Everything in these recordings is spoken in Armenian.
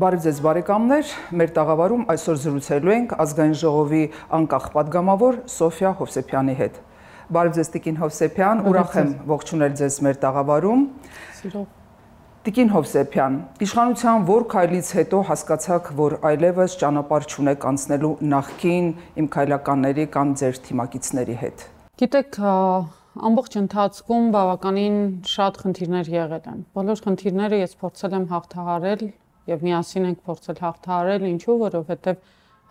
Բարև ձեզ բարեկամներ, մեր տաղավարում այսօր զրուցելու ենք ազգային ժողովի անկախ падգամավոր Սոֆիա Հովսեփյանի հետ։ Բարև ձեզ Տիկին Հովսեփյան, ուրախ եմ ողջունել ձեզ մեր տաղավարում։ Սիրով Տիկին Հովսեփյան, իշխանության որ քայլից հետո հասկացաք, որ այլևս ճանապարհ չունեք անցնելու նախքին իմ քայլականների կամ ձեր թիմակիցների հետ։ Գիտեք, ամբողջ ընթացքում բավականին շատ խնդիրներ եղել են։ Բոլոր խնդիրները ես փորձել եմ հաղթահարել եւ միասին ենք փորձել հաղթահարել, ինչու, որովհետեւ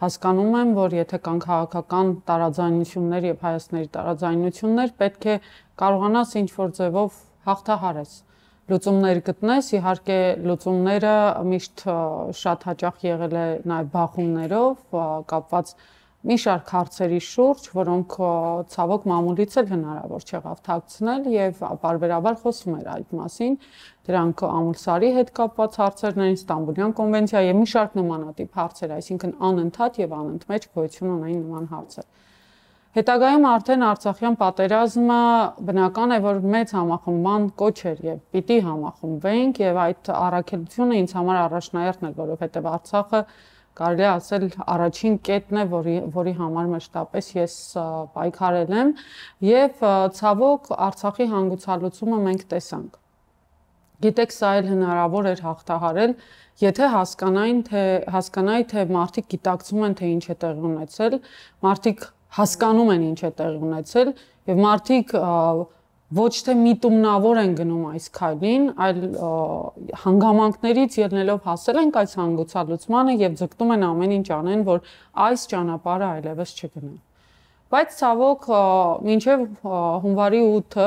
հասկանում եմ, որ եթե կան քաղաքական տարաձայնություններ եւ հայացների տարաձայնություններ, պետք է կարողանաս ինչ-որ ձևով հաղթահարես լուծումներ գտնես, իհարկե լուծումները միշտ շատ հաճախ եղել է նաև բախումներով կապված մի շարք հարցերի շուրջ, որոնք ցավոք մամուլից էլ հնարավոր չեղավ թաքցնել եւ բարբերաբար խոսում էր այդ մասին, Դրանք ամուսարի հետ կապված հարցերն են, Ստամբուլյան կոնվենցիա եւ մի շարք նմանատիպ հարցեր, այսինքն անընդհատ եւ անընդմեջ գոյություն ունեն նման հարցեր։ Հետագայում արդեն Արցախյան պատերազմը բնական է որ մեծ համախմբման կոչ էր եւ պիտի համախմբվենք եւ այդ առաքելությունը ինձ համար առաջնահերթն էր, որովհետեւ Արցախը կարելի ասել առաջին կետն է, որի որի համար մշտապես ես պայքարել եմ եւ ցավոք Արցախի հանգուցալուծումը մենք տեսանք։ Գիտեք, սա էլ հնարավոր էր հաղթահարել, եթե հասկանային, թե հասկանայի, թե մարդիկ գիտակցում են, թե ինչ է տեղի ունեցել, մարդիկ հասկանում են ինչ է տեղի ունեցել եւ մարդիկ ոչ թե միտումնավոր են գնում այս քայլին, այլ հանգամանքներից ելնելով հասել են այս հանգուցալուծմանը եւ ձգտում են ամեն ինչ անեն, որ այս ճանապարհը այլևս չգնա։ Բայց ցավոք մինչև հունվարի 8-ը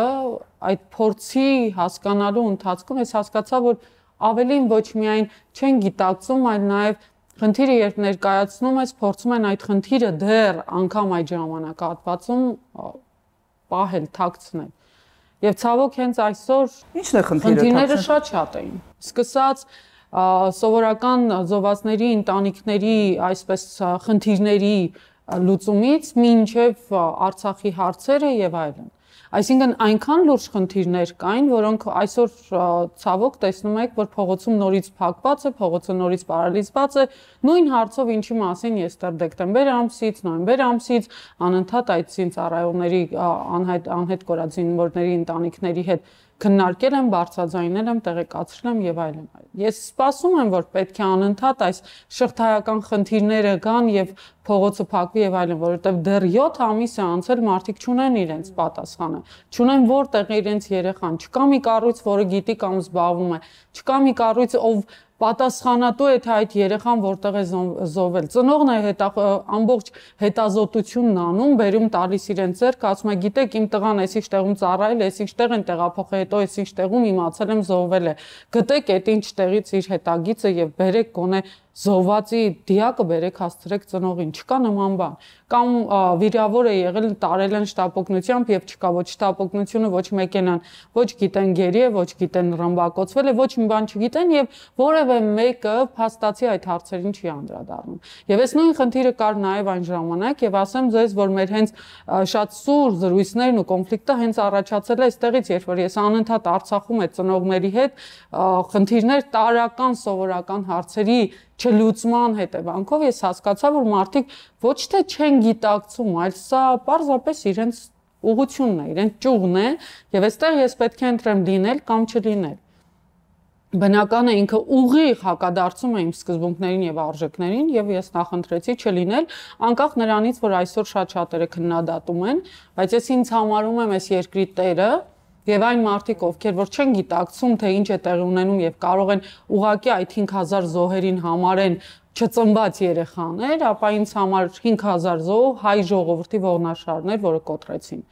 այդ փորձի հասկանալու ընթացքում ես հասկացա, որ ավելին ոչ միայն չեն գիտակցում, այլ նաև խնդիրը երբ ներկայացնում ես, փորձում են այդ խնդիրը դեռ անգամ այդ ժամանակահատվածում պահել, թաքցնել։ Եվ ցավոք հենց այսօր ի՞նչն է խնդիրը։ Խնդիրները շատ-շատ էին։ Սկսած սովորական զովասների ընտանիքների այսպես խնդիրների լուծումից մինչև Արցախի հարցերը եւ այլն։ Այսինքն այնքան լուրջ խնդիրներ կային, որոնք այսօր ցավոք տեսնում եք, որ փողոցում նորից փակված է, փողոցը նորից պարալիզված է, նույն հարցով ինչի մասին ես դեռ դեկտեմբեր ամսից, նոյեմբեր ամսից անընդհատ այդ ցինց առայողների անհայտ անհետ կորածինվորների ընտանիքների հետ քննարկել եմ, բարձրաձայնել եմ, տեղեկացրել եմ եւ այլն։ Ես սպասում եմ, որ պետք է անընդհատ այս շղթայական խնդիրները գան եւ փողոցը փակվի եւ այլն, որովհետեւ դեռ 7 ամիս է անցել մարդիկ չունեն իրենց պատասխանը։ Չունեն որտեղ իրենց երեխան, չկա մի կառույց, որը գիտի կամ զբաղվում է, չկա մի կառույց, ով պատասխանատու է թե այդ երեխան որտեղ է զովել։ Ծնողն է հետա ամբողջ հետազոտությունն անում, վերում տալիս իրեն ձեռք, ասում է, գիտեք, իմ տղան էսիչ տեղում ծառայել, էսիչ տեղ են տեղափոխել, հետո էսիչ տեղում իմացել եմ զովել է։ Գտեք այդ ինչ տեղից իր հետագիծը եւ բերեք գոնե զոհվածի դիակը բերեք հասցրեք ծնողին, չկա նման բան կամ վիրավոր է եղել, տարել են շտապօգնությամբ եւ չկա ոչ շտապօգնությունը, ոչ մեկենան, ոչ գիտեն գերի է, ոչ գիտեն ռմբակոծվել է, ոչ մի բան չգիտեն եւ որևէ մեկը փաստացի այդ հարցերին չի անդրադառնում։ Եվ այս նույն խնդիրը կար նաեւ այն ժամանակ եւ ասեմ ձեզ, որ մեր հենց շատ սուր զրույցներն ու կոնֆլիկտը հենց առաջացել է այստեղից, երբ որ ես անընդհատ Արցախում այդ ծնողների հետ խնդիրներ տարական սովորական հարցերի չլուծման հետևանքով ես հասկացա, որ մարդիկ ոչ թե չեն գիտակցում, այլ սա պարզապես իրենց ուղությունն է, իրենց ճյուղն է, եւ այստեղ ես պետք է ընտրեմ լինել կամ չլինել։ Բնական է ինքը ուղիղ հակադարձում է իմ սկզբունքներին եւ արժեքներին եւ ես նախընտրեցի չլինել անկախ նրանից որ այսօր շատ շատերը քննադատում են բայց ես ինձ համարում եմ այս երկրի տերը Եվ այն մարդիկ, ովքեր որ չեն գիտակցում, թե ինչ է տեղի ունենում եւ կարող են ուղակի այդ 5000 զոհերին համարեն չծնված երեխաներ, ապա ինձ համար 5000 զոհ հայ ժողովրդի ողնաշարներ, որը կոտրեցին։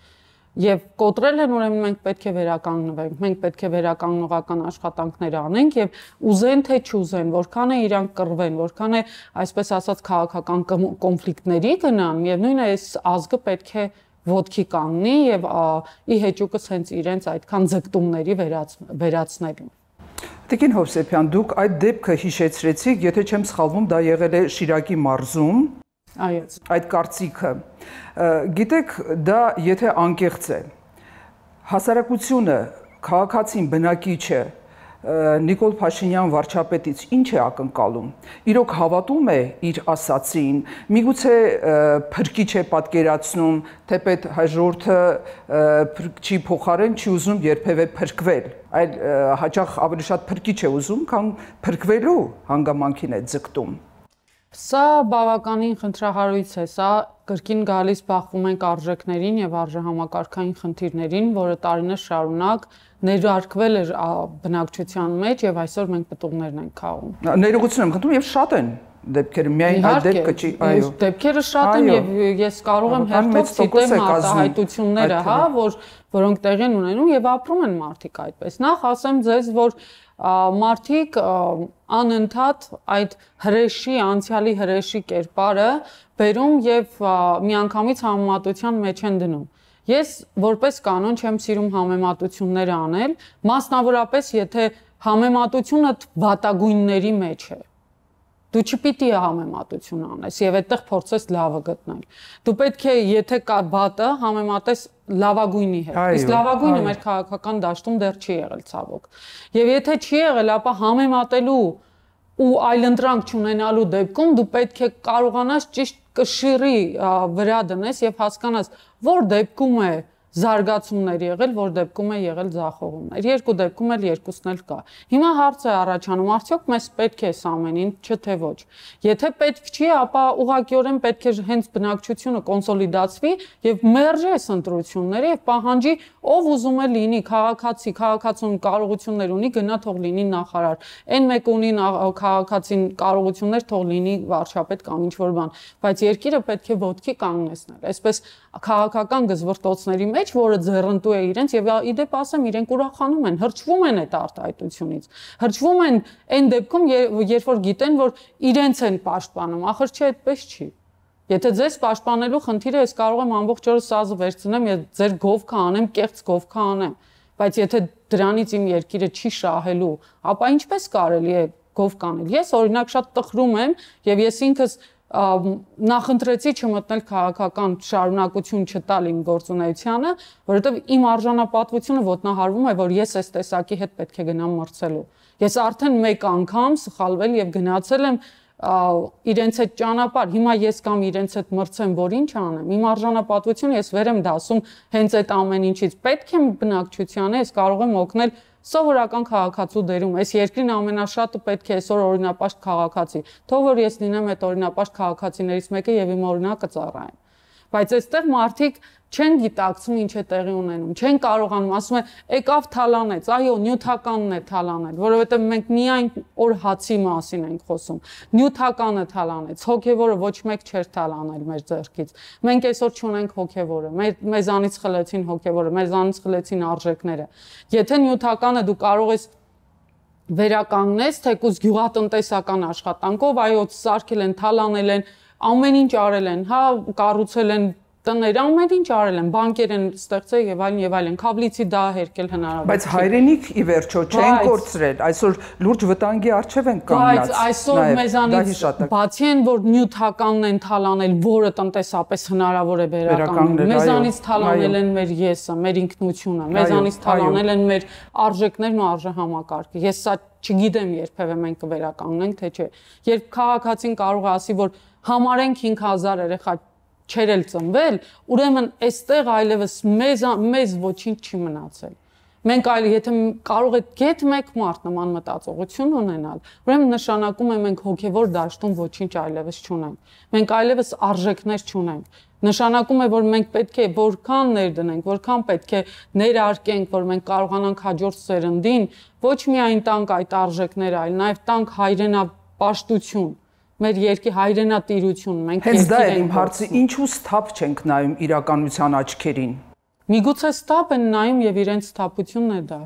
Եվ կոտրել են, ուրեմն մենք պետք է վերականգնվենք, մենք պետք է վերականգնողական աշխատանքներ անենք եւ ուզեն թե չուզեն, որքան է իրանք կռվեն, որքան է, այսպես ասած, քաղաքական կոնֆլիկտների գնան, միևնույնն է, այս ազգը պետք է ոդքի կանգնի եւ ի հեճուկս հենց իրենց այդքան ձգտումների վերաց վերացնելու։ Տիկին Հովսեփյան, դուք այդ դեպքը հիշեցրեցիք, եթե չեմ սխալվում, դա եղել է Շիրակի մարզում։ Այո։ Այդ կարծիքը։ Գիտեք, դա եթե անկեղծ է, հասարակությունը, քաղաքացին, բնակիչը Նիկոլ Փաշինյան վարչապետից ինչ է ակնկալում։ Իրոք հավատում է իր ասացին։ Միգուցե փրկիչ է պատկերացնում, թեպետ հայ ժողովուրդը փրկչի փոխարեն չի ուզում երբևէ փրկվել, այլ հաճախ ավելի շատ փրկիչ է ուզում, քան փրկվելու հանգամանքին է ձգտում։ Սա բավականին խնդրահարույց է, սա կրկին գալիս բախվում ենք արժեքներին եւ արժեհամակարգային խնդիրներին, որը տարիներ շարունակ ներարկվել էր բնակչության մեջ եւ այսօր մենք պտուղներն ենք քաղում։ Ներողություն եմ խնդրում եւ շատ են դեպքերը միայն այդ դեպքը չի այո դեպքերը շատ են եւ ես կարող եմ հերթով ցիտեմ արտահայտությունները հա որ որոնք տեղին ունենում եւ ապրում են մարդիկ այդպես նախ ասեմ ձեզ որ մարդիկ անընդհատ այդ հրեշի, անցյալի հրեշի կերպարը բերում եւ միանգամից համեմատության մեջ են դնում։ Ես որպես կանոն չեմ սիրում համեմատություններ անել, մասնավորապես եթե համեմատությունը վատագույնների մեջ է Դու չպիտի համեմատություն անես եւ այդտեղ փորձես լավը գտնել։ Դու պետք է, եթե կա բաթը, համեմատես լավագույնի հետ։ Իսկ լավագույնը մեր քաղաքական դաշտում դեռ չի եղել ցավոք։ Եվ եթե չի եղել, ապա համեմատելու ու այլընտրանք չունենալու դեպքում դու պետք է կարողանաս ճիշտ կշիռի վրա դնես եւ հասկանաս, որ դեպքում է, է զարգացումներ եղել, որ դեպքում է եղել ձախողումներ։ Երկու դեպքում էլ երկուսն էլ կա։ Հիմա հարցը առաջանում, արդյոք մեզ պետք է սա ամենին, չէ թե ոչ։ Եթե պետք չի, ապա ուղղակիորեն պետք է հենց բնակչությունը կոնսոլիդացվի եւ մերժի այս ընտրությունները եւ պահանջի ով ուզում է լինի քաղաքացի, քաղաքացուն կարողություններ ունի, գնա թող լինի նախարար։ Այն մեկ ունի քաղաքացին կարողություններ թող լինի վարչապետ կամ ինչ որ բան, բայց երկիրը պետք է ոդքի կանգնեցնել։ Այսպես քաղաքական գզվռտոցների մեջ, որը ձեռնտու է իրենց եւ իդեպ ասեմ, իրենք ուրախանում են, հրճվում են այդ արտահայտությունից։ Հրճվում են այն դեպքում, երբ որ գիտեն, որ իրենց են պաշտպանում, ախր չէ այդպես չի։ Եթե ձեզ պաշտպանելու խնդիրը ես կարող եմ ամբողջ օրը սազը վերցնեմ, ես ձեր գովքա անեմ, կեղծ գովքա անեմ, բայց եթե դրանից իմ երկիրը չի շահելու, ապա ինչպես կարելի է գովկանել։ Ես օրինակ շատ տխրում եմ եւ ես ինքս նախընտրեցի չմտնել քաղաքական շարունակություն չտալ իմ գործունեությանը, որովհետև իմ արժանապատվությունը ոտնահարվում է, որ ես այս տեսակի հետ պետք է գնամ մրցելու։ Ես արդեն մեկ անգամ սխալվել եւ գնացել եմ իրենց այդ ճանապարհ, հիմա ես կամ իրենց այդ մրցեմ, որ ինչ անեմ։ Իմ արժանապատվությունը ես վեր եմ դասում հենց այդ ամեն ինչից։ Պետք է բնակչությանը ես կարող եմ օգնել սովորական քաղաքացու դերում այս երկրին ամենաշատը պետք է այսօր օրինապաշտ քաղաքացի թող որ ես լինեմ այդ օրինապաշտ քաղաքացիներից մեկը եւ իմ օրինակը ծառայեմ բայց այստեղ մարդիկ չեն գիտակցում ինչ է տեղի ունենում, չեն կարողանում, ասում են, եկավ թալանեց, այո, նյութականն է թալանել, որովհետև մենք միայն օր հացի մասին ենք խոսում։ Նյութականը թալանեց, հոգևորը ոչ մեկ չէր թալանել մեր ձեռքից։ Մենք այսօր չունենք հոգևորը, մեր մեզանից խլեցին հոգևորը, մեզանից խլեցին արժեքները։ Եթե նյութականը դու կարող ես վերականգնես, թեկուզ գյուղատնտեսական աշխատանքով, այո, սարքել են, թալանել են, ամեն ինչ արել են, հա, կառուցել են տներ, ամեն ինչ արել են, բանկեր են ստեղծել եւ այլն եւ այլն, քաբլիցի դա հերկել հնարավոր։ Բայց հայրենիք ի վերջո չեն կորցրել, այսօր լուրջ վտանգի արժև են կանգնած։ Բայց այսօր մեզանից բացի են որ նյութականն են թալանել, որը տնտեսապես հնարավոր է վերականգնել, մեզանից թալանել են մեր եսը, մեր ինքնությունը, մեզանից թալանել են մեր արժեքներն ու արժեհամակարգը։ Ես սա չգիտեմ երբևէ մենք կվերականգնենք թե չէ։ Երբ քաղաքացին կարող է ասի, որ համարենք 5000 երեխա չեր էլ ծնվել, ուրեմն այստեղ այլևս մեզ մեզ ոչինչ չի մնացել։ Մենք այլ եթե կարող է գետ մեկ մարդ նման մտածողություն ունենալ, ուրեմն նշանակում է մենք հոգևոր դաշտում ոչինչ այլևս չունենք։ Մենք այլևս արժեքներ չունենք։ Նշանակում է, որ մենք պետք է որքան ներդնենք, որքան պետք է ներարկենք, որ մենք կարողանանք հաջորդ սերնդին ոչ միայն տանք այդ արժեքները, այլ նաև տանք հայրենապաշտություն, մեր երկի հայրենատիրություն մենք հենց դա է իմ հարցը ինչու սթափ չենք նայում իրականության աչքերին միգուցե սթափ են նայում եւ իրենց սթափությունն է դա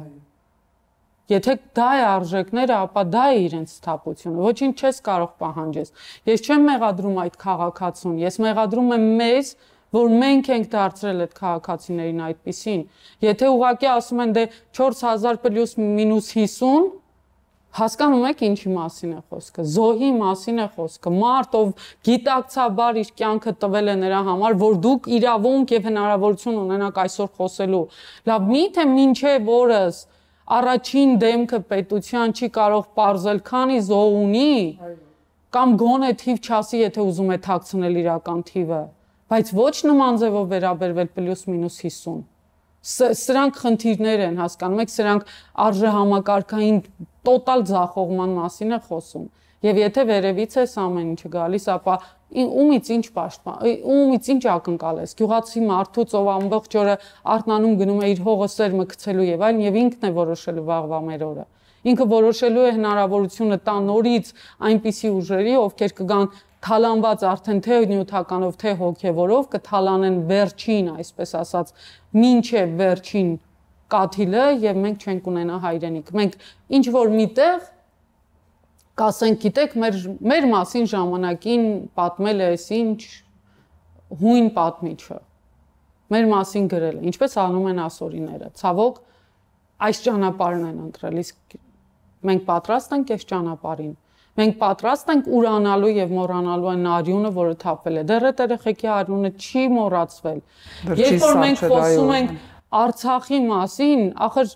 Եթե դա է արժեքները, ապա դա է իրենց սթափությունը։ Ոչինչ չես կարող պահանջես։ Ես չեմ մեղադրում այդ քաղաքացուն, ես մեղադրում եմ մեզ, որ մենք ենք դարձրել այդ քաղաքացիներին այդպեսին։ Եթե ուղակի ասում են դե 4000 պլյուս մինուս 50 Հասկանում եք ինչի մասին է խոսքը։ Զոհի մասին է խոսքը։ Մարտով գիտակցաբար իր կյանքը տվել է նրա համար, որ դուք իրավունք եւ հնարավորություն ունենաք այսօր խոսելու։ Լավ, միթե մինչեւ օրս առաջին դեմքը պետության չի կարող parzել, քանի զոհ ունի։ Կամ գոնե թիվ չասի, եթե ուզում է թաքցնել իրական թիվը, բայց ոչ նման ձևով վերաբերվել պլյուս-մինուս 50 սրանք խնդիրներ են, հասկանում եք, սրանք արժե համակարգային տոտալ ձախողման մասին է խոսում։ Եվ եթե վերևից էս ամեն ինչը գալիս, ապա ումից ինչ պաշտպան, ումից ինչ ակնկալես։ Գյուղացի մարդուց, ով ամբողջ օրը արթնանում գնում է իր հողը սեր մկցելու եւ այլն, եւ ինքն է որոշելու վաղվա մեր օրը։ Ինքը որոշելու է հնարավորությունը տա նորից այնպիսի ուժերի, ովքեր կգան թալանված արդեն թե նյութականով, թե հոգեվորով կթալանեն վերջին, այսպես ասած, ոչ միայն վերջին կաթիլը եւ մենք չենք ունենա հայրենիք։ Մենք ինչ որ միտեղ կասենք, գիտեք, մեր մեր մասին ժամանակին պատմել է այսինչ հույն պատմիչը։ Մեր մասին գրել է, ինչպես անում են ասորիները։ Ցավոք այս ճանապարհն են ընտրել, իսկ մենք պատրաստ ենք այս ճանապարհին։ Մենք պատրաստ ենք ուրանալու եւ մոռանալու այն արյունը, որը թափել է։ Դեռ այդ երեխեքի արյունը չի մոռացվել։ Երբ որ մենք խոսում ենք Արցախի մասին, ախր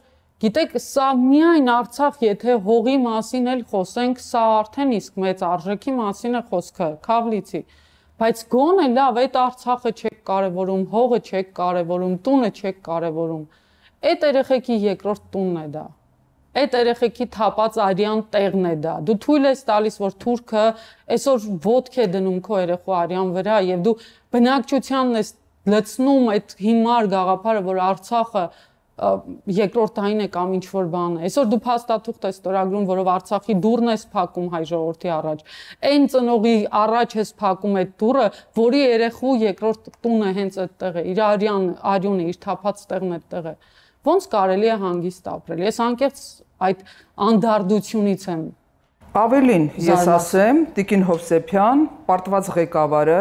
գիտեք, սա միայն Արցախ, եթե հողի մասին էլ խոսենք, սա արդեն իսկ մեծ արժեքի մասին է խոսքը, Քավլիցի։ Բայց գոնե լավ, այդ Արցախը չեք կարևորում, հողը չեք կարևորում, տունը չեք կարևորում։ Այդ երեխեքի երկրորդ տունն է դա։ Այդ երեխեքի թափած արյան տեղն է դա։ Դու թույլ ես տալիս, որ թուրքը այսօր ոդք է դնում քո երեխու արյան վրա եւ դու բնակչությանն ես լցնում այդ հիմար գաղափարը, որ Արցախը երկրորդ տարին է կամ ինչ որ բան է։ Այսօր դու փաստաթուղթ ես ստորագրում, որով Արցախի դուրն ես փակում հայ ժողովրդի առաջ։ Այն ծնողի առաջ ես փակում այդ դուրը, որի երեխու երկրորդ տունը հենց այդտեղ է, իր արյան արյունը, իր թափած տեղն այդտեղ է։ Ոնց կարելի է հանգիստ ապրել։ Ես անկեղծ այդ անդարդությունից եմ։ Ավելին ես ասեմ, Տիկին Հովսեփյան, պարտված ղեկավարը,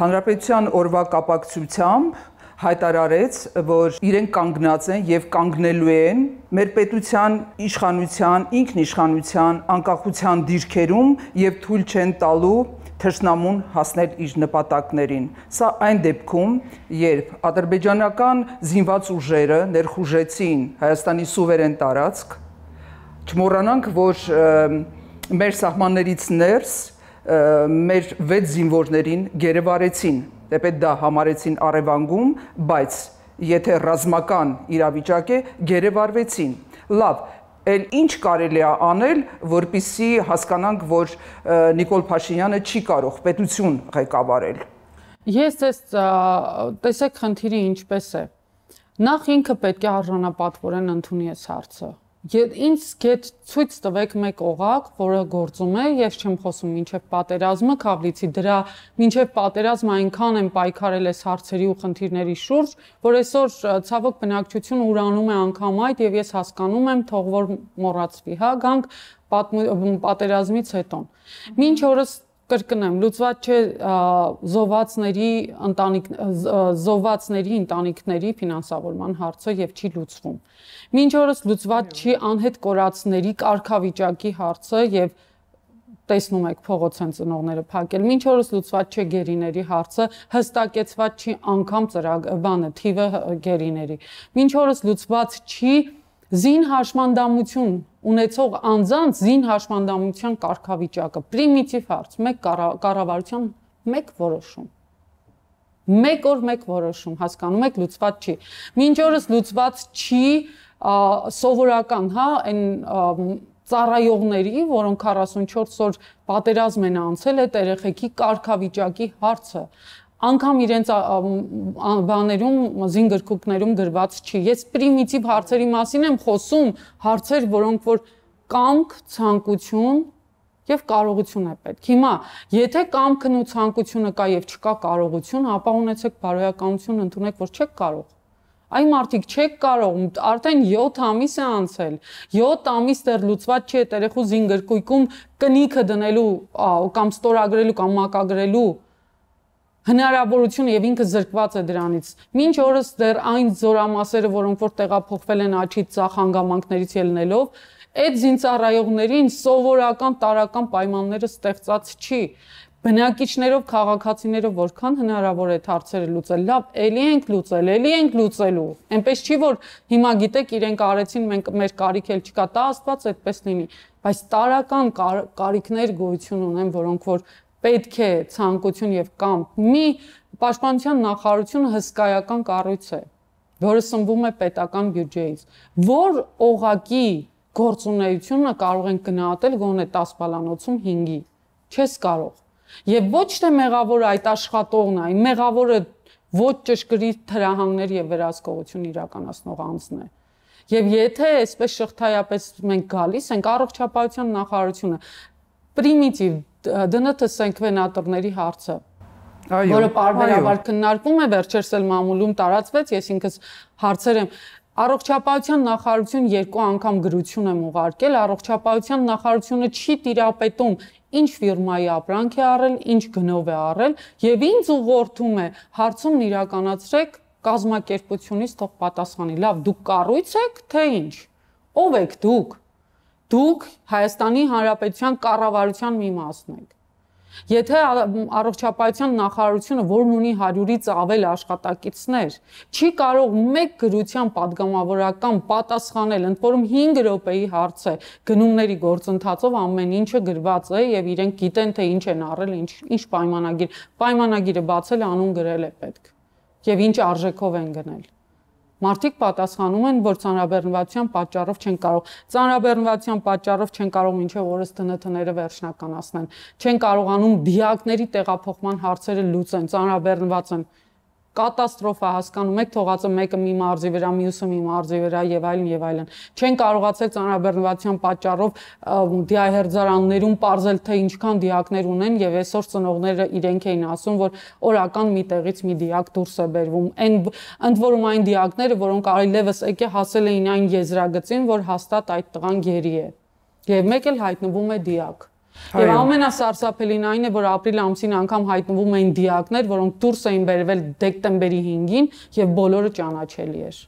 Հանրապետության օրվա կապակցությամբ հայտարարեց, որ իրեն կանգնած են եւ կանգնելու են մեր պետության իշխանության, ինքնիշխանության, անկախության դիրքերում եւ թույլ չեն տալու թշնամուն հասնել իր նպատակներին։ Սա այն դեպքում, երբ ադրբեջանական զինված ուժերը ներխուժեցին Հայաստանի սուվերեն տարածք, չմոռանանք, որ մեր սահմաններից ներս մեր 6 զինվորներին գերեվարեցին, դեպի դա համարեցին արևանգում, բայց եթե ռազմական իրավիճակ է, գերեվարվեցին։ Լավ, էլ ինչ կարելի է անել, որpիսի հասկանանք, որ Նիկոլ Փաշինյանը չի կարող պետություն ղեկավարել։ Ես ես տեսեք խնդիրը ինչպես է։ Նախ ինքը պետք է արժանապատվորեն ընդունի այս հարցը։ Ինձ գետ ցույց տվեք մեկ օղակ, որը գործում է, ես չեմ խոսում մինչև պատերազմը, Քավլիցի դրա մինչև պատերազմը այնքան են պայքարել այս հարցերի ու խնդիրների շուրջ, որ այսօր ցավոք բնակչությունը ուրանում է անգամ այդ եւ ես հասկանում եմ, թող որ մոռացվի, հա, գանք պատերազմից հետո։ Մինչ օրս կրկնեմ, լուծված չէ զովացների ընտանիք զովացների ընտանիքների ֆինանսավորման հարցը եւ չի լուծվում։ Մինչ օրս լուծված չի անհետ կորածների կարգավիճակի հարցը եւ տեսնում եք փողոց են ծնողները փակել։ Մինչ օրս լուծված չէ գերիների հարցը, հստակեցված չի անգամ ծրագ բանը, թիվը գերիների։ Մինչ օրս լուծված չի զին հաշմանդամություն ունեցող անձանց զին հաշմանդամության կարգավիճակը պրիմիտիվ հարց մեկ կառավարության մեկ որոշում մեկ օր մեկ որոշում հասկանում եք լուծված չի մինչ օրս լուծված չի սովորական հա այն ծառայողների որոնք 44 օր պատերազմ են անցել այդ երեխեքի կարգավիճակի հարցը անգամ իրենց բաներում զինգրկուկներում գրված չի։ Ես պրիմիտիվ հարցերի մասին եմ խոսում, հարցեր, որոնք որ կամք, ցանկություն և կարողություն է պետք։ Հիմա, եթե կամքն ու ցանկությունը կա եւ չկա կարողություն, ապա ունեցեք բարոյականություն, ընդունեք, որ չեք կարող։ Այ մարդիկ չեք կարող, արդեն 7 ամիս է անցել։ 7 ամիս դեռ լուծված չի այդ երեխու զինգրկույկում կնիքը դնելու կամ ստորագրելու կամ մակագրելու հնարավորություն եւ ինքը զրկված է դրանից։ Մինչ օրս դեռ այն զորամասերը, որոնք որ տեղափոխվել են աչի ցախ հանգամանքներից ելնելով, այդ զինծառայողներին սովորական տարական պայմանները ստեղծած չի բնակիչներով, քաղաքացիներով որքան հնարավոր է հարցերը լուծել։ Լավ, էլի ենք լուծել, էլի ենք լուծելու։ Էնպես չի որ հիմա գիտեք իրենք արեցին, մենք մեր կարիք էլ չկա, տա Աստված այդպես լինի, բայց տարական կարիքներ գոյություն ունեն, որոնք որ պետք է ցանկություն եւ կամ մի պաշտպանության նախարարությունը հսկայական կառույց է, որը սնվում է պետական բյուջեից, որ օղակի գործունեությունը կարող են գնահատել գոնե 10 բալանոցում 5-ի։ Չես կարող։ Եվ ոչ թե մեղավորը այդ աշխատողն է, այն մեղավորը ոչ ճշգրիտ թրահանգներ եւ վերահսկողություն իրականացնող անձն է։ Եվ եթե այսպես շղթայապես մենք գալիս ենք առողջապահության նախարարությունը պրիմիտիվ ԴՆԹ սենկվենատորների հարցը Այո, որը բարբերաբար քննարկվում է, վերջերս էլ մամուլում տարածվեց, ես ինքս հարցեր եմ Առողջապահության նախարարություն երկու անգամ գրություն եմ ուղարկել, առողջապահության նախարարությունը չի տիրապետում ինչ ֆիրմայի ապրանք է առել, ինչ գնով է առել եւ ինձ ուղղորդում է հարցումն իրականացրեք կազմակերպությունից թող պատասխանի։ Լավ, դուք կառույց եք, թե ինչ։ Ո՞վ եք դուք դուք Հայաստանի Հանրապետության կառավարության մի մասն եք։ Եթե առողջապահության նախարարությունը, որն ունի 100-ից ավել աշխատակիցներ, չի կարող մեկ գրության падգամավորական պատասխանել, ընդ որում 5 րոպեի հարց է, գնումների գործընթացով ամեն ինչը գրված է եւ իրենք գիտեն թե ինչ են առել, ինչ ինչ պայմանագիր, պայմանագիրը բացել անուն գրել է պետք եւ ինչ արժեքով են գնել։ Մարդիկ պատասխանում են, որ ցանրաբեռնվածության պատճառով չեն կարող։ Ցանրաբեռնվածության պատճառով չեն կարող ինչեւ օրս ԴՆԹ-ները վերջնականացնեն։ Չեն կարողանում դիակների տեղափոխման հարցերը լուծեն, ցանրաբեռնված են կատաստրոֆա, հասկանում եք, թողածը մեկը մի մարզի վրա, մյուսը մի մարզի վրա եւ այլն եւ այլն։ Չեն կարողացել ցանրաբեռնվածության պատճառով դիահերձարաններում parzել թե ինչքան դիակներ ունեն եւ այսօր ծնողները իրենք էին ասում, որ օրական մի տեղից մի դիակ դուրս է բերվում։ Այն ընդ որում այն դիակները, որոնք այլևս եկե հասել էին այն եզրագծին, որ հաստատ այդ տղան գերի է։ Եվ մեկ էլ հայտնվում է դիակ։ Եվ ամենասարսափելին այն է, որ ապրիլ ամսին անգամ հայտնվում էին դիակներ, որոնք դուրս էին բերվել դեկտեմբերի 5-ին եւ բոլորը ճանաչելի էր։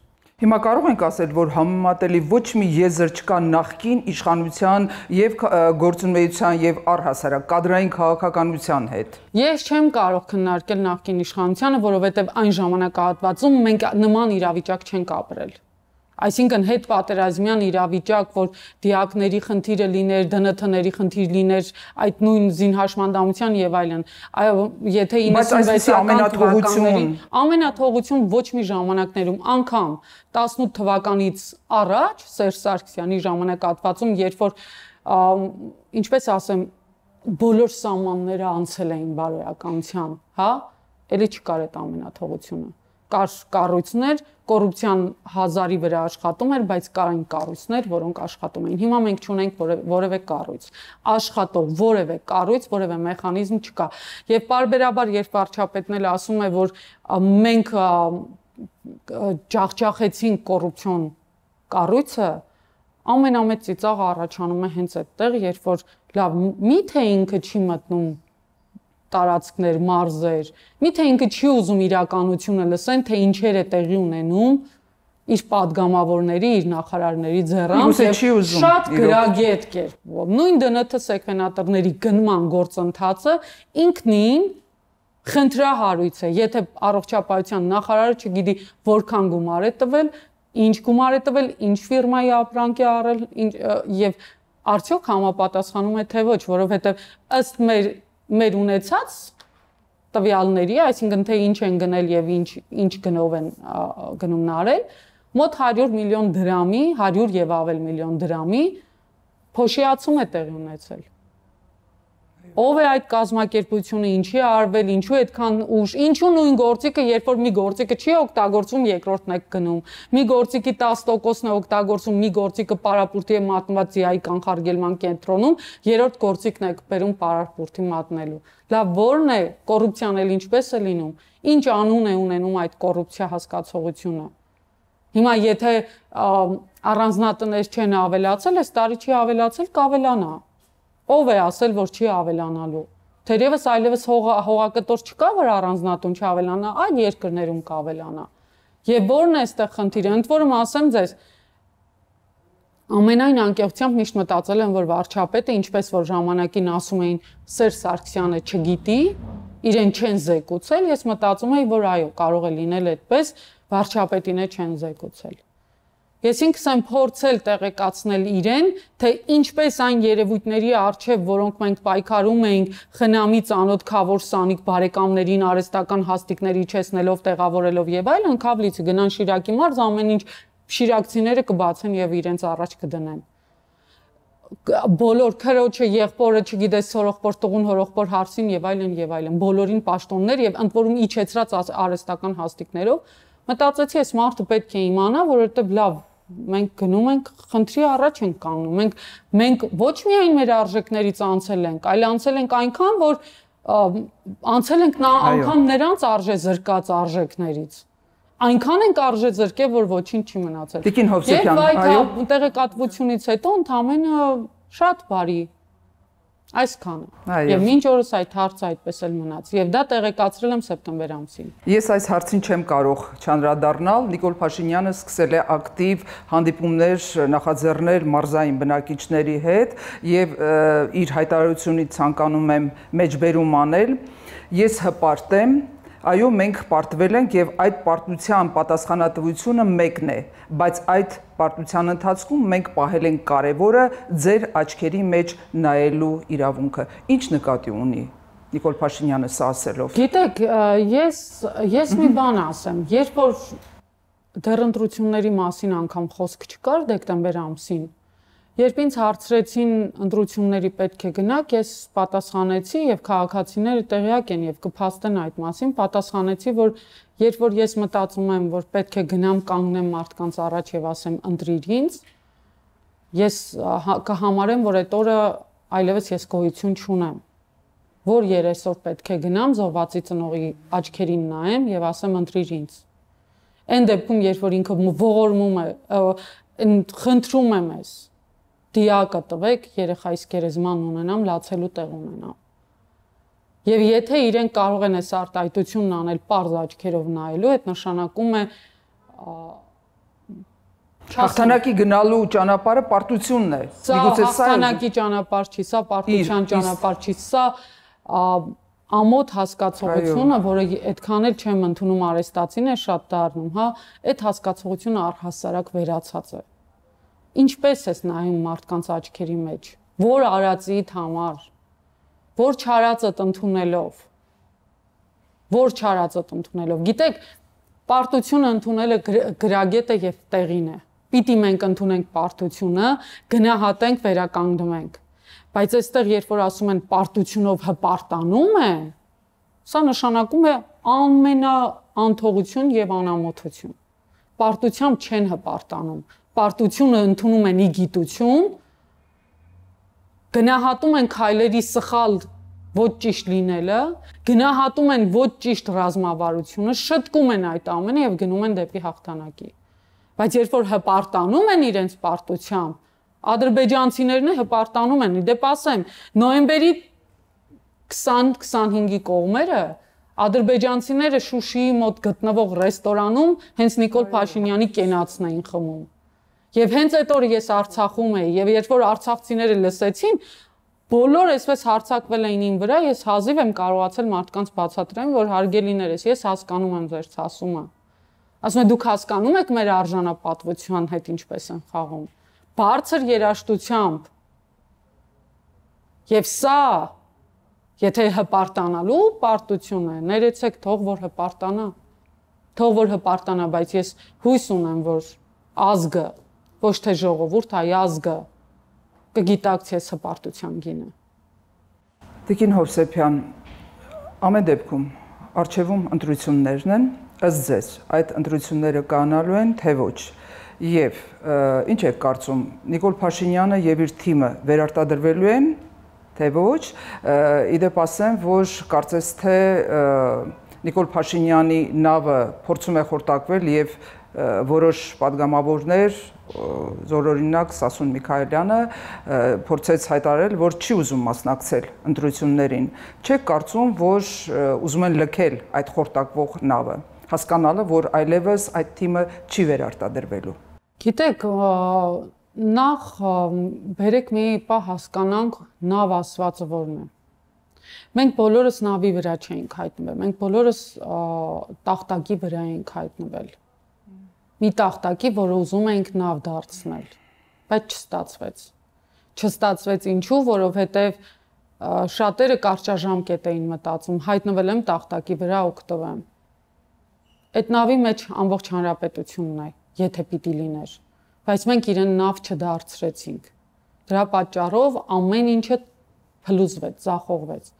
Հիմա կարող ենք ասել, որ համեմատելի ոչ մի եզր չկա նախքին իշխանության եւ գործունեության եւ առհասարակ կադրային քաղաքականության հետ։ Ես չեմ կարող քննարկել նախքին իշխանությանը, որովհետեւ այն ժամանակահատվածում մենք նման իրավիճակ չենք ապրել։ Այսինքն հետ պատերազմյան իրավիճակ, որ դիակների խնդիրը լիներ, ԴՆԹ-ների խնդիր լիներ, այդ նույն զինհաշմանդամության եւ այլն, այո, եթե 96-ի ամենաթողություն, ամենաթողություն ոչ մի ժամանակներում, անգամ 18 թվականից առաջ Սերժ Սարգսյանի ժամանակահատվածում, երբ որ ինչպես ասեմ, բոլոր սահմանները անցել էին բարոյականության, հա? Էլի չկար այդ ամենաթողությունը կար կառույցներ, կոռուպցիան հազարի վրա աշխատում էր, բայց կային կառույցներ, որոնք աշխատում էին։ Հիմա մենք չունենք որևէ կառույց։ Աշխատող որևէ կառույց, որևէ մեխանիզմ չկա։ Եվ parberabar երբ վարչապետն էլ ասում է, որ մենք ջախջախեցինք կոռուպցիոն կառույցը, ամենամեծ ծիծաղը առաջանում է հենց այդտեղ, երբ որ լավ, միթե ինքը չի մտնում տարածքներ, մարզեր։ Միթե ինքը չի ուզում իրականությունը լսեն, թե ինչեր է տեղի ունենում իր падգամավորների, իր նախարարների ձեռամբ եւ շատ գրագետ կերպով։ Նույն ԴՆԹ սեկվենատորների գնման գործընթացը ինքնին խնդրահարույց է, եթե առողջապահության նախարարը չգիտի որքան գումար է տվել, ինչ գումար է տվել, ինչ ֆիրմայի ապրանքի առել, ինչ եւ արդյոք համապատասխանում է թե ոչ, որովհետեւ ըստ մեր մեր ունեցած տվյալների, այսինքն թե ինչ են գնել եւ ինչ ինչ գնով են գնումն արել, մոտ 100 միլիոն դրամի, 100 եւ ավել միլիոն դրամի փոշիացում է տեղի ունեցել։ Ով է այդ կազմակերպությունը, ինչի է արվել, ինչու այդքան ուշ, ինչու նույն գործիքը, երբ որ մի գործիքը չի օգտագործում, երկրորդն է գնում։ Մի գործիքի 10%-ն է օգտագործում, մի գործիքը պարապուրտի է մատնված ՀԱԻ կանխարգելման կենտրոնում, երրորդ գործիքն է բերում պարապուրտի մատնելու։ Լավ, ո՞րն է կոռուպցիան էլ ինչպես է լինում։ Ինչ անուն է ունենում այդ կոռուպցիա հասկացողությունը։ Հիմա եթե առանձնատներ չեն ավելացել, այս տարի չի ավելացել, կավելանա։ կա ով է ասել, որ չի ավելանալու։ Թերևս այլևս հողա, հողակտոր չկա, որ առանձնատուն չավելանա, այլ երկրներում կավելանա։ Եվ որն է այստեղ խնդիրը։ Ընդ որում ասեմ ձեզ, ամենայն անկեղծությամբ միշտ մտածել եմ, որ վարչապետը, ինչպես որ ժամանակին ասում էին, Սերժ Սարգսյանը չգիտի, իրեն չեն զեկուցել, ես մտածում եի, որ այո, կարող է լինել այդպես, վարչապետին է չեն զեկուցել։ Ես ինքս եմ փորձել տեղեկացնել իրեն, թե ինչպես այն երևույթների արժև, որոնք մենք պայքարում էինք խնամի ծանոթ խավոր սանիկ բարեկամներին արեստական հաստիկների չեսնելով, տեղավորելով եւ այլն, կավլից գնան Շիրակի մարզ, ամեն ինչ շիրակցիները կբացեն եւ իրենց առաջ կդնեն բոլոր քրոջը, եղբորը, չգիտես, սորողբոր տղուն, հորողբոր հարսին եւ այլն եւ այլն, բոլորին պաշտոններ եւ ընդ որում իջեցրած արեստական հաստիկներով մտածեցի, այս մարդը պետք է իմանա, որովհետեւ լավ մենք գնում ենք խնդրի առաջ ենք կանգնում։ Մենք մենք ոչ միայն մեր արժեքներից անցել ենք, այլ անցել ենք այնքան, որ անցել ենք նա անգամ նրանց արժե զրկած արժեքներից այնքան են կարժե զրկել, որ ոչինչ չի մնացել։ Տիկին Հովսեփյան, այո։ Եվ այդ տեղեկատվությունից հետո ընդամենը շատ բարի Այսքանը։ Եվ մինչ օրս այդ հարցը այդպես էլ մնաց։ Եվ դա տեղեկացրել եմ սեպտեմբեր ամսին։ Ես այս հարցին չեմ կարող չանդրադառնալ։ Նիկոլ Փաշինյանը սկսել է ակտիվ հանդիպումներ նախաձեռնել մարզային բնակիչների հետ եւ իր հայտարարությունից ցանկանում եմ մեջբերում անել։ Ես հպարտ եմ Այո, մենք պարտվել ենք եւ այդ պարտության պատասխանատվությունը մեկն է, բայց այդ պարտության ընթացքում մենք պահել ենք կարևորը ձեր աչքերի մեջ նայելու իրավունքը։ Ինչ նկատի ունի Նիկոլ Փաշինյանը սա ասելով։ Գիտեք, ես ես մի բան ասեմ, երբ որ դերընտրությունների մասին անգամ խոսք չկար դեկտեմբեր ամսին, Երբ ինձ հարցրեցին ընտրությունների պետք է գնաք, ես պատասխանեցի եւ քաղաքացիները տեղյակ են եւ կփաստեն այդ մասին, պատասխանեցի, որ երբ որ ես մտածում եմ, որ պետք է գնամ կանգնեմ մարդկանց առաջ եւ ասեմ ընտրիր ինձ, ես կհամարեմ, որ այդ օրը այլևս ես գոյություն չունեմ։ Որ երեսով պետք է գնամ զոհվածի ծնողի աչքերին նայեմ եւ ասեմ ընտրիր ինձ։ Այն դեպքում, երբ որ ինքը ողորմում է, խնդրում եմ ես, դիակը տվեք, երեխայիս գերեզման ունենամ, լացելու տեղ ունենամ։ Եվ եթե իրեն կարող են այս արտահայտությունն անել པարզ աչքերով նայելու, այդ նշանակում է հաղթանակի գնալու ճանապարհը պարտությունն է։ Միգուցե սա հաղթանակի ճանապարհ չի, սա պարտության ճանապարհ չի, սա ամոթ հասկացողությունը, որը այդքան էլ չեմ ընդունում արեստացին է շատ դառնում, հա, այդ հասկացողությունը առհասարակ վերացած է ինչպես ես նայում մարդկանց աչքերի մեջ, որ արածիդ համար, որ չարածդ ընդունելով, որ չարածդ ընդունելով։ Գիտեք, պարտությունը ընդունելը գրագետը եւ տեղին է։ Պիտի մենք ընդունենք պարտությունը, գնահատենք, վերականգնվենք։ Բայց այստեղ երբ որ ասում են պարտությունով հպարտանում է, սա նշանակում է ամենաանթողություն եւ անամոթություն։ Պարտությամբ չեն հպարտանում պարտությունը ընդունում են ի գիտություն, գնահատում են քայլերի սխալ ոչ ճիշտ լինելը, գնահատում են ոչ ճիշտ ռազմավարությունը, շտկում են այդ ամենը եւ գնում են դեպի հաղթանակի։ Բայց երբ որ հպարտանում են իրենց պարտությամբ, ադրբեջանցիներն հպարտանում են։ Դե ասեմ, նոեմբերի 20-25-ի կողմերը ադրբեջանցիները Շուշիի մոտ գտնվող ռեստորանում հենց Նիկոլ Փաշինյանի կենացն էին խմում։ Եվ հենց այդ օրը ես Արցախում էի եւ երբ որ արցախցիները լսեցին, բոլոր այսպես հարցակվել էին ին վրա, ես հազիվ եմ կարողացել մարդկանց բացատրեմ, որ հարգելիներ ես, ես հասկանում եմ ձեր ցասումը։ Ասում եմ դուք հասկանում եք մեր արժանապատվության հետ ինչպես են խաղում։ Բարձր երաշտությամբ։ Եվ սա եթե հպարտանալու պարտություն է, ներեցեք թող որ հպարտանա։ Թող որ հպարտանա, բայց ես հույս ունեմ, որ ազգը ոչ թե ժողովուրդ, այլ ազգը կգիտակցի այս հպարտության գինը։ Տիկին Հովսեփյան, ամեն դեպքում արխիվում ընտրություններն են ըստ ձեզ, այդ ընտրությունները կանալու են թե ոչ։ Եվ ինչ եք կարծում, Նիկոլ Փաշինյանը եւ իր թիմը վերարտադրվելու են թե ոչ։ Իդեպ ասեմ, որ կարծես թե Նիկոլ Փաշինյանի նավը փորձում է խորտակվել եւ որոշ падգամավորներ զորօրինակ Սասուն Միքայելյանը փորձեց հայտարարել, որ չի ուզում մասնակցել ընտրություններին։ Չեք կարծում, որ ուզում են լքել այդ խորտակվող նավը, հասկանալը, որ այլևս այդ թիմը չի վերարտադրվելու։ Գիտեք, նախ բերեք մի պահ հասկանանք նավ ասվածը որն է։ Մենք բոլորս նավի վրա չենք հայտնվել, մենք բոլորս տախտակի վրա ենք հայտնվել մի տախտակի, որը ուզում էինք նավ դարձնել, բայց չստացվեց։ Չստացվեց ինչու, որովհետև շատերը կարճաժամկետ էին մտածում, հայտնվել եմ տախտակի վրա օգտվեմ։ Այդ նավի մեջ ամբողջ հանրապետությունն է, եթե պիտի լիներ, բայց մենք իրեն նավ չդարձրեցինք։ Դրա պատճառով ամեն ինչը փլուզվեց, զախողվեց։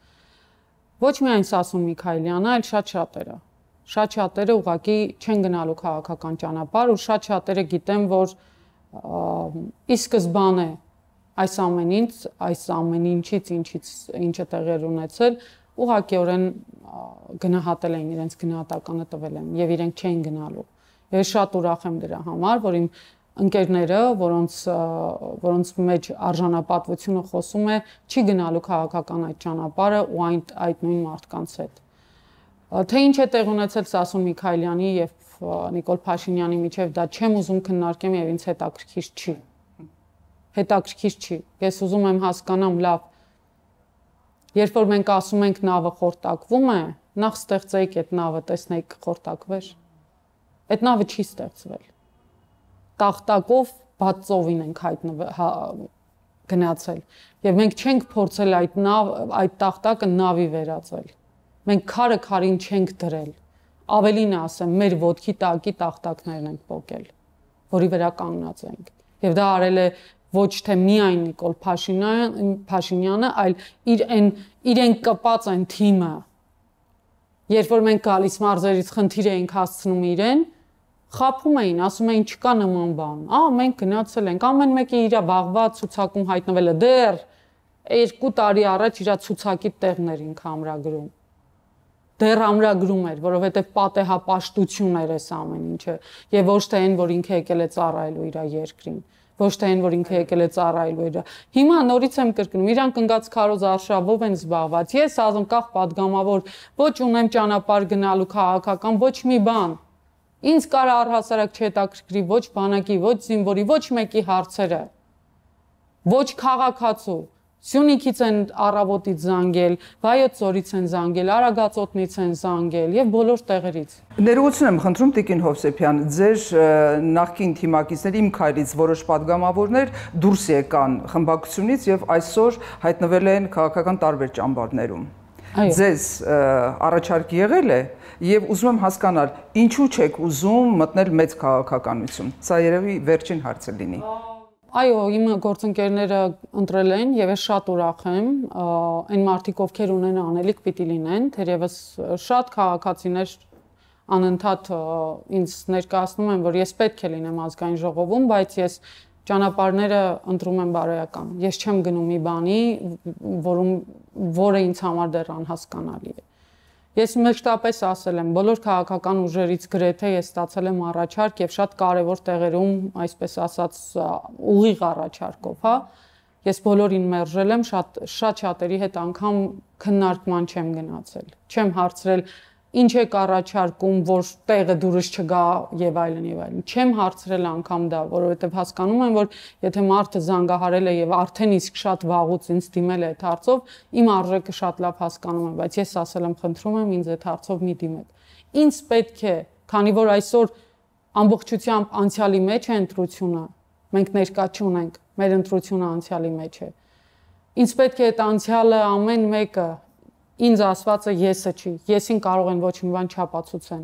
Ոչ միայն Սասուն Միքայելյանը, այլ շատ շատերը։ շատ շատ շատերը ուղակի չեն գնալու քաղաքական ճանապարհ ու շատ շատերը գիտեն, որ ի սկզբանե այս ամենից, այս ամեն ինչից, ինչից ինչը տեղեր ունեցել, ուղղակիորեն գնահատել են իրենց գնահատականը տվել են եւ իրենք չեն գնալու։ Ես շատ ուրախ եմ դրա համար, որ իմ ընկերները, որոնց որոնց մեջ արժանապատվությունը խոսում է, չի գնալու քաղաքական այդ ճանապարհը ու այն այդ նույն մարդկանց հետ։ Թե ինչ է տեղ ունեցել Սասուն Միքայելյանի եւ Նիկոլ Փաշինյանի միջև դա չեմ ուզում քննարկեմ եւ ինձ հետաքրքիր չի։ Հետաքրքիր չի։ Ես ուզում եմ հասկանամ լավ։ Երբ որ մենք ասում ենք նավը խորտակվում է, նախ ստեղծեիք այդ նավը, տեսնեիք խորտակվեր։ Այդ նավը չի ստեղծվել։ Տախտակով բացովին ենք հայտնվել հա, գնացել։ Եվ մենք չենք փորձել այդ նավ այդ տախտակը նավի վերածել Մենք քարը քարին չենք դրել։ Ավելին ասեմ, մեր ոդքի տակի տախտակներն ենք փոկել, որի վրա կանգնած ենք։ Եվ դա արել է ոչ թե միայն Նիկոլ Փաշինյան, Փաշինյանը, այլ իր այն իրեն կպած այն թիմը։ Երբ որ մենք գալիս մարզերից խնդիր էինք հասցնում իրեն, խափում էին, ասում էին չկա նման բան։ Ա, մենք գնացել ենք, ամեն մեկը իր վաղվա ցուցակում հայտնվել է դեռ 2 տարի առաջ իր ցուցակի տեղներ ինք համրագրում դեռ ամրագրում էր, որովհետև պատեհապաշտություն էր այս ամեն ինչը, եւ ոչ թե այն, որ ինքը եկել է ծառայելու իր երկրին ոչ թե այն, որ ինքը եկել է ծառայելու իրա։ Հիմա նորից եմ կրկնում, իրանք ընկած քարոզ արշավով են զբաղված։ Ես ազնկախ падգամավոր ոչ ունեմ ճանապարհ գնալու քաղաքական ոչ մի բան։ Ինչ կար առհասարակ չհետաքրքրի ոչ բանակի, ոչ զինվորի, ոչ մեկի հարցերը։ Ոչ քաղաքացու Սյունիքից են առավոտից զանգել, Վայոց ծորից են զանգել, Արագածոտնից են զանգել եւ բոլոր տեղերից։ Ներողություն եմ խնդրում Տիկին Հովսեփյան, ձեր նախկին թիմակիցների իմ քայլից որոշ падգամավորներ դուրս եկան խմբակցությունից եւ այսօր հայտնվել են քաղաքական տարբեր ճամբարներում։ Ձեզ առաջարկ եղել է եւ ուզում եմ հասկանալ, ինչու չեք ուզում մտնել մեծ քաղաքականություն։ Սա երևի վերջին հարցը լինի։ Ա Այո, իմ գործընկերները ընտրել են եւ ես շատ ուրախ եմ այն մարդիկ, ովքեր ունեն անելիք պիտի լինեն, թերևս շատ քաղաքացիներ անընդհատ ինձ ներկայացնում են, որ ես պետք է լինեմ ազգային ժողովում, բայց ես ճանապարհները ընտրում եմ բարոյական։ Ես չեմ գնում մի բանի, որում որը ինձ համար դեռ անհասկանալի է։ Ես մշտապես ասել եմ, բոլոր քաղաքական ուժերից գրեթե ես ստացել եմ առաջարկ եւ շատ կարեւոր տեղերում, այսպես ասած, ուղիղ առաջարկով, հա։ Ես բոլորին մերժել եմ, շատ շատ շատերի հետ անգամ քննարկման չեմ գնացել։ Չեմ հարցրել, ինչ եք առաջարկում, որ տեղը դուրս չգա եւ այլն եւ այլն։ Չեմ հարցրել անգամ դա, որովհետեւ հասկանում եմ, որ եթե մարդը զանգահարել է եւ արդեն իսկ շատ վաղուց ինձ դիմել է այդ հարցով, իմ արժեքը շատ լավ հասկանում եմ, բայց ես ասել եմ, խնդրում եմ ինձ այդ հարցով մի դիմեք։ Ինչ պետք է, քանի որ այսօր ամբողջությամբ անցյալի մեջ է ընտրությունը, մենք ներկա չունենք, մեր ընտրությունը անցյալի մեջ է։ Ինչ պետք է այդ անցյալը ամեն մեկը ինձ ասվածը եսը չի, եսին կարող են ոչ մի բան չապացուցեն։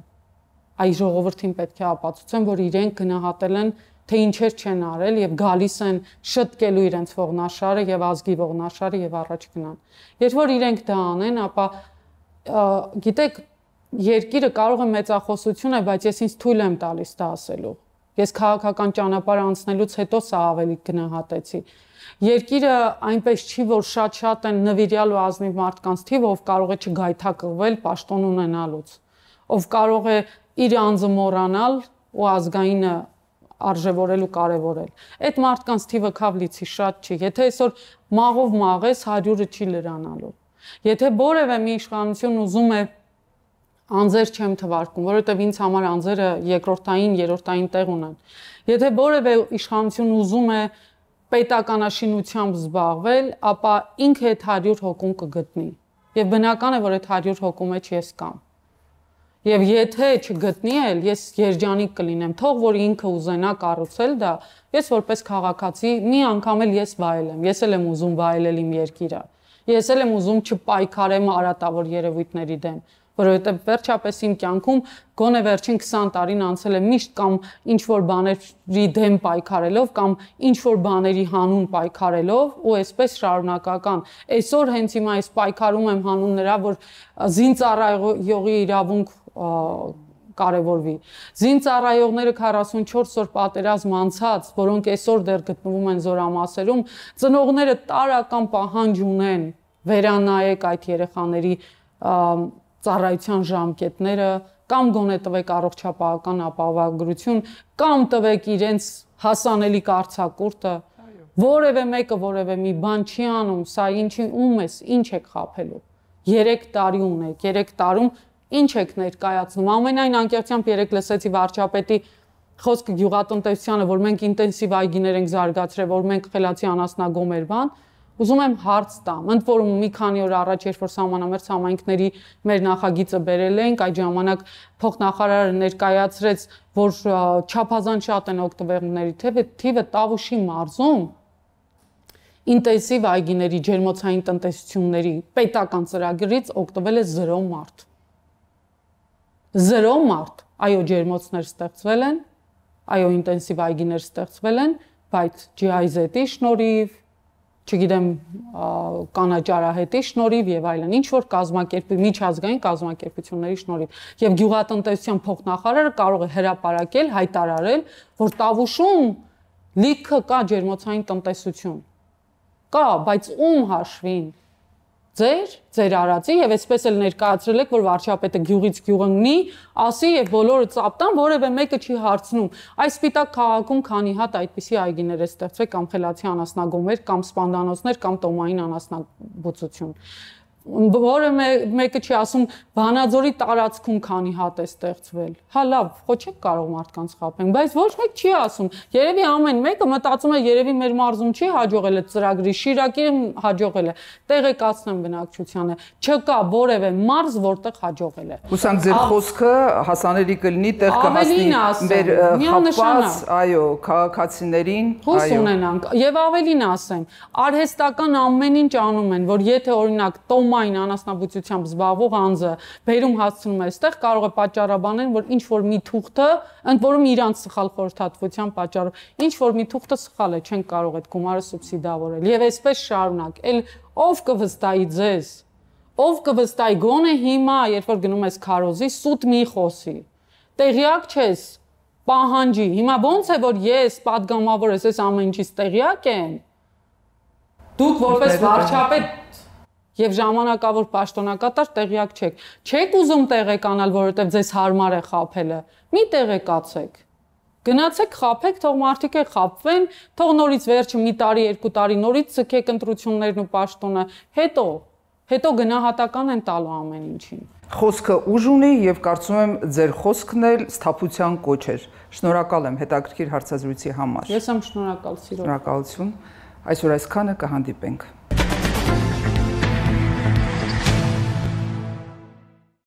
Այս ժողովրդին պետք է ապացուցեն, որ իրենք գնահատել են թե ինչեր չեն արել եւ գալիս են շտկելու իրենց ողնաշարը եւ ազգի ողնաշարը եւ առաջ գնան։ Երբ որ իրենք դա անեն, ապա գիտեք, երկիրը կարող է մեծախոսություն է, բայց ես ինձ թույլ եմ տալիս դա ասելու Ես քաղաքական ճանապարհ անցնելուց հետո սա ավելի գնահատեցի։ Երկիրը այնպես չի, որ շատ-շատ են նվիրյալ ու ազնիվ մարդկանց թիվ, ով կարող է չգայթակղվել պաշտոն ունենալուց, ով կարող է իր անձը մոռանալ ու ազգայինը արժևորել ու կարևորել։ Այդ մարդկանց թիվը քավ լիցի շատ չի։ Եթե այսօր մաղով մաղես 100-ը չի լրանալու։ Եթե որևէ մի իշխանություն ուզում է անձեր չեմ թվարկում, որովհետև ինձ համար անձերը երկրորդային, երրորդային տեղ ունեն։ Եթե որևէ իշխանություն ուզում է պետականաշինությամբ զբաղվել, ապա ինքը այդ 100 հոգուն կգտնի։ Եվ բնական է, որ այդ 100 հոգու մեջ ես կամ։ Եվ եթե չգտնի էլ, ես երջանիկ կլինեմ, թող որ ինքը ուզենա կառուցել դա, ես որպես քաղաքացի մի անգամ էլ ես վայել եմ, ես էլ եմ ուզում վայելել իմ երկիրը։ Ես էլ եմ ուզում չպայքարեմ արատավոր երևույթների դեմ որովհետեւ վերջապես իմ կյանքում գոնե վերջին 20 տարին անցել է միշտ կամ ինչ որ բաների դեմ պայքարելով կամ ինչ որ բաների հանուն պայքարելով ու այսպես շարունակական։ Այսօր հենց հիմա այս պայքարում եմ հանուն նրա, որ զինծառայողի իրավունք կարևորվի։ Զինծառայողները 44 օր պատերազմ անցած, որոնք այսօր դեռ գտնվում են զորամասերում, ծնողները տարական պահանջ ունեն վերանայեք այդ երեխաների ծառայության ժամկետները կամ գոնե տվեք առողջապահական ապահովագրություն կամ տվեք իրենց հասանելի կարծակուրտը որևէ մեկը որևէ մի բան չի անում սա ինչի ում ես ինչ եք խափելու 3 տարի ունեք 3 տարում ինչ եք ներկայացնում ամենայն անկեղծությամբ երեք լսեցի վարչապետի խոսքը գյուղատնտեսությանը որ մենք ինտենսիվ այգիներ ենք զարգացրել որ մենք խելացի անասնագոմեր բան Ուզում եմ հարց տամ։ Ընդ որում մի քանի օր առաջ, երբ որ համանամերձ համայնքների մեր նախագիծը բերել ենք, այդ ժամանակ փոխնախարարը ներկայացրեց, որ չափազանց շատ են օկտոբերների թիվը, թիվը Տավուշի մարզում ինտենսիվ այգիների ջերմոցային տնտեսությունների պետական ծրագրից օգտվել է 0 մարդ։ 0 մարդ, այո, ջերմոցներ ստեղծվել են, այո, ինտենսիվ այգիներ ստեղծվել են, բայց GIZ-ի շնորհիվ, չգիտեմ, կանաչ արահետի շնորհիվ եւ այլն, ինչ որ կազմակերպի միջազգային կազմակերպությունների շնորհիվ։ Եվ գյուղատնտեսության փոխնախարարը կարող է հրապարակել, հայտարարել, որ Տավուշում լիքը կա ջերմոցային տնտեսություն։ Կա, բայց ում հաշվին ձեր, ձեր արածի եւ այսպես էլ ներկայացրել եք, որ վարչապետը գյուղից գյուղ ընկնի, ասի եւ բոլորը ծապտան, որևէ մեկը չի հարցնում։ Այս սպիտակ քաղաքում քանի հատ այդպիսի այգիներ է ստեղծվել կամ խելացի անասնագոմեր կամ սպանդանոցներ կամ տոմային անասնաբուծություն որը մե, մեկը չի ասում Վանաձորի տարածքում քանի հատ է ստեղծվել։ Հա լավ, ոչ չեք կարող մարդկանց խփենք, բայց ոչ մեկ չի ասում։ Երևի ամեն մեկը մտածում է երևի մեր մարզում չի հաջողել այդ ծրագրի, Շիրակին հաջողել է, տեղեկացնեմ բնակչությանը, չկա որևէ մարզ, որտեղ հաջողել է։ Հուսանք ձեր խոսքը հասանելի կլինի տեղ կհասնի մեր խփված, այո, քաղաքացիներին, այո։ Հույս ունենանք եւ ավելին ասեմ, արհեստական ամեն ինչ անում են, որ եթե օրինակ Տոմ հոմային անասնաբուծությամբ զբաղվող անձը վերում հասցնում է այստեղ, կարող է պատճառաբանել, որ ինչ որ մի թուղթը, ընդ որում իրանց սխալ խորհրդատվության պատճառով, ինչ որ մի թուղթը սխալ է, չեն կարող այդ գումարը սուբսիդավորել։ Եվ այսպես շարունակ։ Էլ ով կվստահի ձեզ։ Ով կվստահի գոնե հիմա, երբ որ գնում ես քարոզի, սուտ մի խոսի։ Տեղյակ չես պահանջի։ Հիմա ո՞նց է որ ես падգամավոր ես այս ամեն ինչից տեղյակ եմ։ Դուք որպես դե վարչապետ եւ ժամանակավոր պաշտոնակատար տեղյակ չեք։ Չեք ուզում տեղեկանալ, որովհետեւ ձեզ հարմար է խափելը։ Մի տեղեկացեք։ Գնացեք խափեք, թող մարդիկ է խափվեն, թող նորից վերջը մի տարի, երկու տարի նորից ցկեք ընտրություններն ու պաշտոնը, հետո հետո գնահատական են տալու ամեն ինչին։ Խոսքը ուժ ունի եւ կարծում եմ ձեր խոսքն էլ սթափության կոչ էր։ Շնորհակալ եմ հետաքրքիր հարցազրույցի համար։ Ես եմ շնորհակալ, սիրո։ Շնորհակալություն։ Այսօր այսքանը կհանդիպենք։